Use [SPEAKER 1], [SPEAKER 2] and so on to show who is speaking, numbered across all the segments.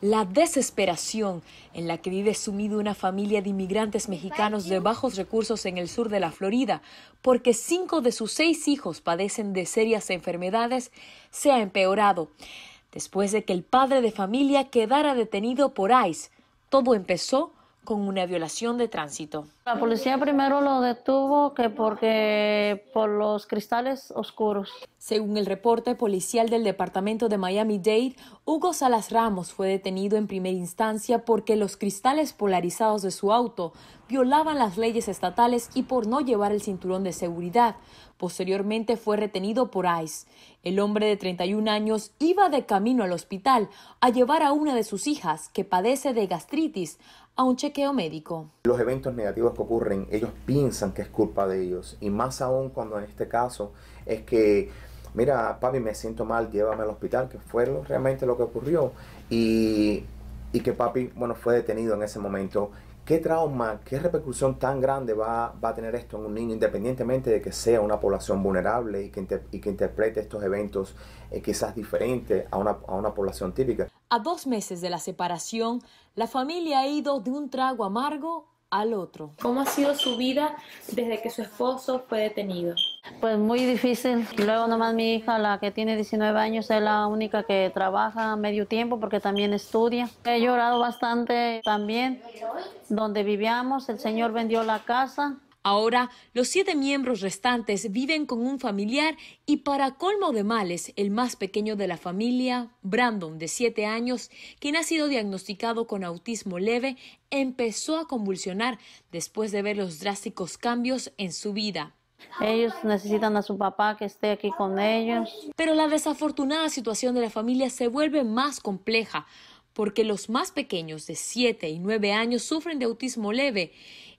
[SPEAKER 1] la desesperación en la que vive sumido una familia de inmigrantes mexicanos de bajos recursos en el sur de la Florida, porque cinco de sus seis hijos padecen de serias enfermedades, se ha empeorado. Después de que el padre de familia quedara detenido por ICE, todo empezó con una violación de tránsito. La policía
[SPEAKER 2] primero lo detuvo que porque por los cristales oscuros.
[SPEAKER 1] Según el reporte policial del departamento de Miami-Dade, Hugo Salas Ramos fue detenido en primera instancia porque los cristales polarizados de su auto violaban las leyes estatales y por no llevar el cinturón de seguridad. Posteriormente fue retenido por ICE. El hombre de 31 años iba de camino al hospital a llevar a una de sus hijas, que padece de gastritis, a un chequeo médico.
[SPEAKER 3] Los eventos negativos que ocurren, ellos piensan que es culpa de ellos, y más aún cuando en este caso es que mira, papi, me siento mal, llévame al hospital, que fue realmente lo que ocurrió. Y, que papi, bueno, fue detenido en ese momento. ¿Qué trauma, qué repercusión tan grande va, a tener esto en un niño, independientemente de que sea una población vulnerable y que, interprete estos eventos eh, quizás diferente a una población típica?
[SPEAKER 1] A dos meses de la separación, la familia ha ido de un trago amargo al otro. ¿Cómo
[SPEAKER 2] ha sido su vida desde que su esposo fue detenido? Pues muy difícil. Luego nomás mi hija, la que tiene 19 años, es la única que trabaja medio tiempo porque también estudia. He llorado bastante también. Donde vivíamos, el señor vendió la casa Ahora, los siete miembros restantes viven con un familiar y
[SPEAKER 1] para colmo de males, el más pequeño de la familia, Brandon, de siete años, quien ha sido diagnosticado con autismo leve, empezó a convulsionar después de ver los drásticos cambios en su vida. Ellos necesitan a su papá que esté aquí con ellos. Pero la desafortunada situación de la familia se vuelve más compleja porque los más pequeños de 7 y 9 años sufren de autismo leve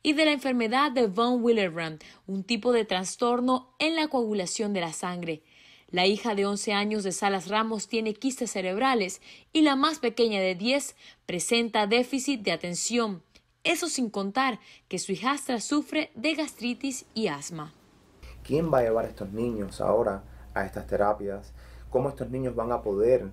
[SPEAKER 1] y de la enfermedad de von Willebrand, un tipo de trastorno en la coagulación de la sangre. La hija de 11 años de Salas Ramos tiene quistes cerebrales y la más pequeña de 10 presenta déficit de atención. Eso sin contar que su hijastra sufre de gastritis y asma.
[SPEAKER 3] ¿Quién va a llevar a estos niños ahora a estas terapias? ¿Cómo estos niños van a poder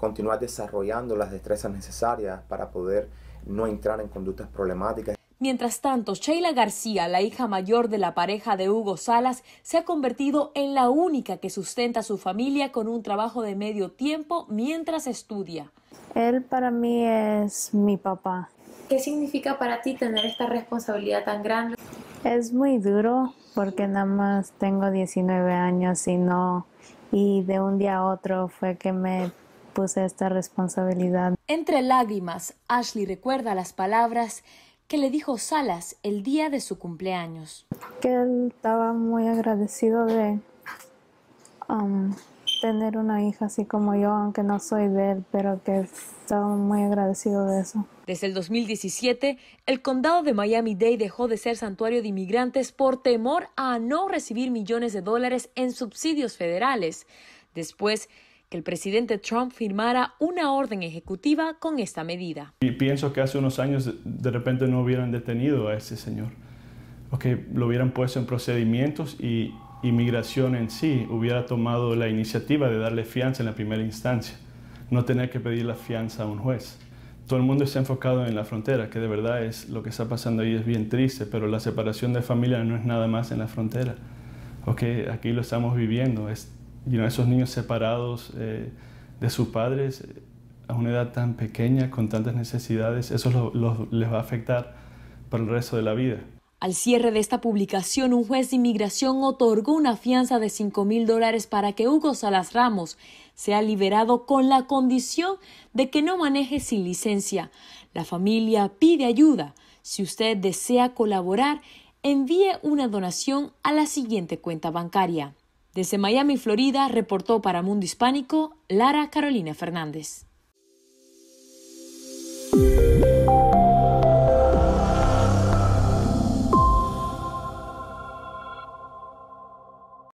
[SPEAKER 3] continuar desarrollando las destrezas necesarias para poder no entrar en conductas problemáticas.
[SPEAKER 1] Mientras tanto, Sheila García, la hija mayor de la pareja de Hugo Salas, se ha convertido en la única que sustenta a su familia con un trabajo de medio tiempo mientras estudia.
[SPEAKER 2] Él para mí es mi papá. ¿Qué significa para ti tener esta responsabilidad tan grande? Es muy duro porque nada más tengo 19 años y no y de un día a otro fue que me puse esta responsabilidad.
[SPEAKER 1] Entre lágrimas, Ashley recuerda las palabras que le dijo Salas el día de su cumpleaños.
[SPEAKER 2] Que él estaba muy agradecido de um, tener una hija así como yo, aunque no soy de él, pero que estaba muy agradecido de eso.
[SPEAKER 1] Desde el 2017,
[SPEAKER 2] el condado de Miami-Dade dejó
[SPEAKER 1] de ser santuario de inmigrantes por temor a no recibir millones de dólares en subsidios federales. Después que el presidente Trump firmara una orden ejecutiva con esta medida.
[SPEAKER 4] Y pienso que hace unos años de repente no hubieran detenido a ese señor, o que lo hubieran puesto en procedimientos y inmigración en sí hubiera tomado la iniciativa de darle fianza en la primera instancia, no tener que pedir la fianza a un juez. Todo el mundo está enfocado en la frontera, que de verdad es lo que está pasando ahí es bien triste, pero la separación de familia no es nada más en la frontera. Okay, aquí lo estamos viviendo, es y esos niños separados eh, de sus padres eh, a una edad tan pequeña, con tantas necesidades, eso les va a afectar por el resto de la vida.
[SPEAKER 1] Al cierre de esta publicación, un juez de inmigración otorgó una fianza de 5 mil dólares para que Hugo Salas Ramos sea liberado con la condición de que no maneje sin licencia. La familia pide ayuda. Si usted desea colaborar, envíe una donación a la siguiente cuenta bancaria. Desde Miami, Florida, reportó para Mundo Hispánico Lara Carolina Fernández.